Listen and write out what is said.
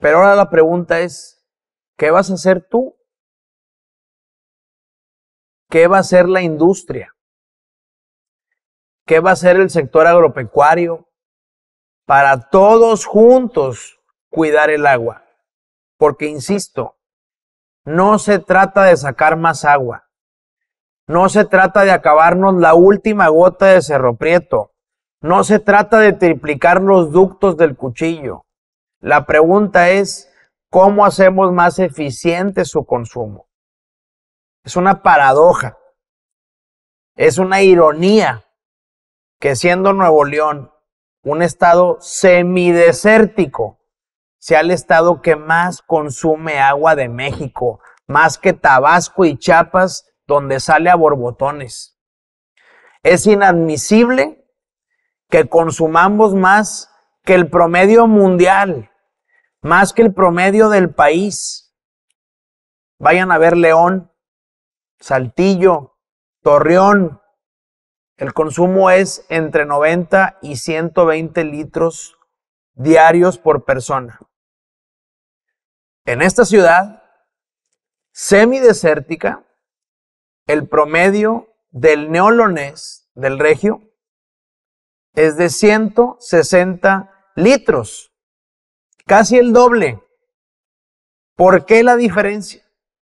Pero ahora la pregunta es, ¿qué vas a hacer tú? ¿Qué va a hacer la industria? ¿Qué va a hacer el sector agropecuario para todos juntos cuidar el agua? Porque, insisto, no se trata de sacar más agua. No se trata de acabarnos la última gota de Cerro Prieto. No se trata de triplicar los ductos del cuchillo. La pregunta es, ¿cómo hacemos más eficiente su consumo? Es una paradoja, es una ironía que siendo Nuevo León un estado semidesértico, sea el estado que más consume agua de México, más que Tabasco y Chiapas, donde sale a borbotones. Es inadmisible que consumamos más que el promedio mundial más que el promedio del país. Vayan a ver León, Saltillo, Torreón. El consumo es entre 90 y 120 litros diarios por persona. En esta ciudad semidesértica, el promedio del neolonés, del regio, es de 160 litros Casi el doble. ¿Por qué la diferencia?